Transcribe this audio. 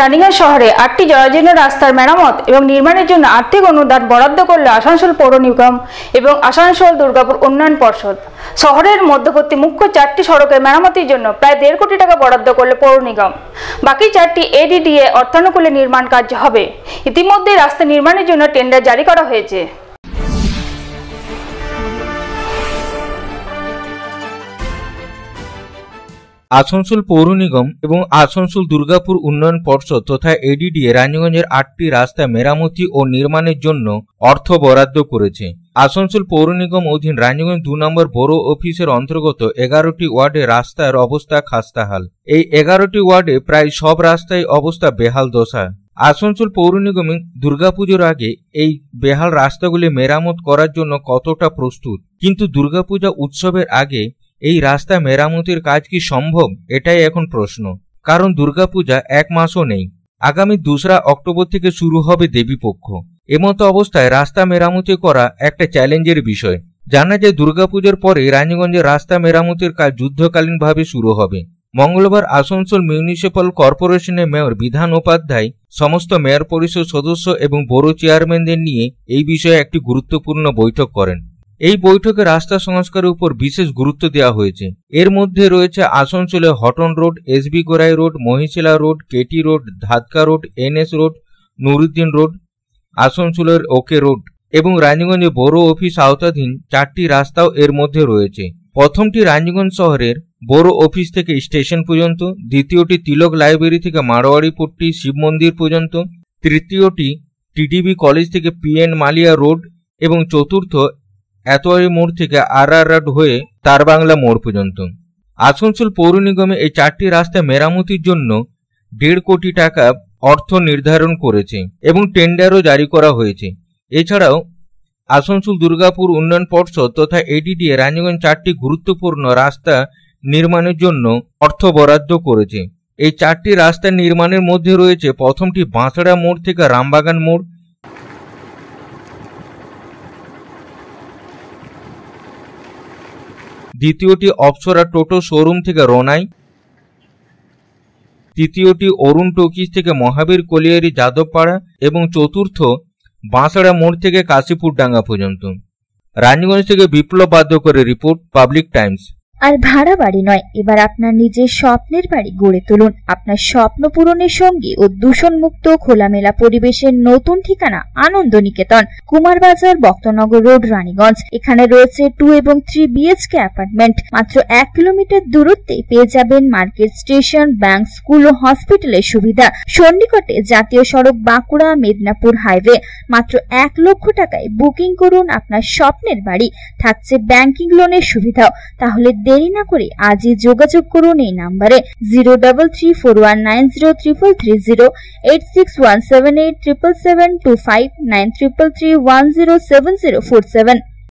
রানিঘাট শহরে আটটি জরাজীর্ণ রাস্তার মেরামত এবং নির্মাণের জন্য আর্থিক অনুদান বরাদ্দ করল আসানসোল পৌর নিগম এবং আসানসোল দুর্গাপুর উন্নয়ন পর্ষদ শহরের মধ্যবর্তী মুখ্য চারটি সড়কের মেরামতির জন্য প্রায় দেড় কোটি টাকা বরাদ্দ করল পৌর নিগম বাকি চারটি এডিডিএ অর্থানুকূলে নির্মাণ কাজ হবে ইতিমধ্যে রাস্তা নির্মাণের জন্য টেন্ডার জারি করা হয়েছে আসানসোল পৌর নিগম এবং আসানসোল দুর্গাপুর উন্নয়ন পর্ষদ তথা এডিডি রানীগঞ্জের আটটি রাস্তা মেরামতি ও নির্মাণের জন্য অর্থ বরাদ্দ করেছে আসানসোল পৌর নিগম অধীন রানীগঞ্জ দু নম্বর বড় অফিসের অন্তর্গত এগারোটি ওয়ার্ডে রাস্তার অবস্থা খাস্তাহাল এই এগারোটি ওয়ার্ডে প্রায় সব রাস্তায় অবস্থা বেহাল দশা আসানসোল পৌর নিগমে দুর্গাপুজোর আগে এই বেহাল রাস্তাগুলি মেরামত করার জন্য কতটা প্রস্তুত কিন্তু দুর্গাপূজা উৎসবের আগে এই রাস্তা মেরামতির কাজ কি সম্ভব এটাই এখন প্রশ্ন কারণ দুর্গাপূজা এক মাসও নেই আগামী দোসরা অক্টোবর থেকে শুরু হবে দেবীপক্ষ এমতো অবস্থায় রাস্তা মেরামতি করা একটা চ্যালেঞ্জের বিষয় জানা যায় দুর্গাপূজার পরে রানীগঞ্জের রাস্তা মেরামতির কাজ যুদ্ধকালীনভাবে শুরু হবে মঙ্গলবার আসানসোল মিউনিসিপ্যাল কর্পোরেশনের মেয়র বিধান উপাধ্যায় সমস্ত মেয়র পরিষদ সদস্য এবং বড় চেয়ারম্যানদের নিয়ে এই বিষয়ে একটি গুরুত্বপূর্ণ বৈঠক করেন এই বৈঠকে রাস্তা সংস্কারের উপর বিশেষ গুরুত্ব দেওয়া হয়েছে এর মধ্যে রয়েছে আসানসোলে Hutton road SB Gorai road Mohishila road KT road Dhadka road NS road Nuruddin road আসানসোলের ওকে রোড এবং রানীগঞ্জে বড় অফিস আওতাধীন চারটি রাস্তাও এর মধ্যে রয়েছে প্রথমটি রানীগঞ্জ শহরের বড় অফিস থেকে স্টেশন পর্যন্ত দ্বিতীয়টি তিলক লাইব্রেরি থেকে পট্টি শিব মন্দির পর্যন্ত তৃতীয়টি টিডিবি কলেজ থেকে পিএন মালিয়া রোড এবং চতুর্থ এতোয়ারি মোড় থেকে আর রাট হয়ে তার বাংলা মোড় পর্যন্ত আসানসোল পৌর নিগমে এই চারটি রাস্তা মেরামতির জন্য দেড় কোটি টাকা অর্থ নির্ধারণ করেছে এবং টেন্ডারও জারি করা হয়েছে এছাড়াও আসানসোল দুর্গাপুর উন্নয়ন পর্ষদ তথা এডিডিএ রানীগঞ্জ চারটি গুরুত্বপূর্ণ রাস্তা নির্মাণের জন্য অর্থ বরাদ্দ করেছে এই চারটি রাস্তা নির্মাণের মধ্যে রয়েছে প্রথমটি বাঁশড়া মোড় থেকে রামবাগান মোড় দ্বিতীয়টি অপসরা টোটো শোরুম থেকে রোনাই তৃতীয়টি অরুণ টকিস থেকে মহাবীর কলিয়ারি যাদবপাড়া এবং চতুর্থ বাঁশড়া মোড় থেকে কাশীপুর ডাঙ্গা পর্যন্ত রানীগঞ্জ থেকে বিপ্লব বাধ্য করে রিপোর্ট পাবলিক টাইমস আর ভাড়া বাড়ি নয় এবার আপনার নিজের স্বপ্নের বাড়ি গড়ে তুলুন আপনার স্বপ্ন পূরণের সঙ্গে ও দূষণমুক্ত খোলামেলা পরিবেশের নতুন ঠিকানা আনন্দ নিকেতন কুমারবাজার বক্তনগর রোড রানীগঞ্জ এখানে রয়েছে টু এবং থ্রি বিএচকে অ্যাপার্টমেন্ট মাত্র এক কিলোমিটার দূরত্বে পেয়ে যাবেন মার্কেট স্টেশন ব্যাংক স্কুল ও হসপিটালের সুবিধা সন্নিকটে জাতীয় সড়ক বাঁকুড়া মেদিনীপুর হাইওয়ে মাত্র এক লক্ষ টাকায় বুকিং করুন আপনার স্বপ্নের বাড়ি থাকছে ব্যাংকিং লোনের সুবিধাও তাহলে দেরি না করে আজই যোগাযোগ করুন এই নাম্বারে zero double three four one nine zero triple three zero eight six one seven eight triple seven two five nine triple three one zero seven zero four seven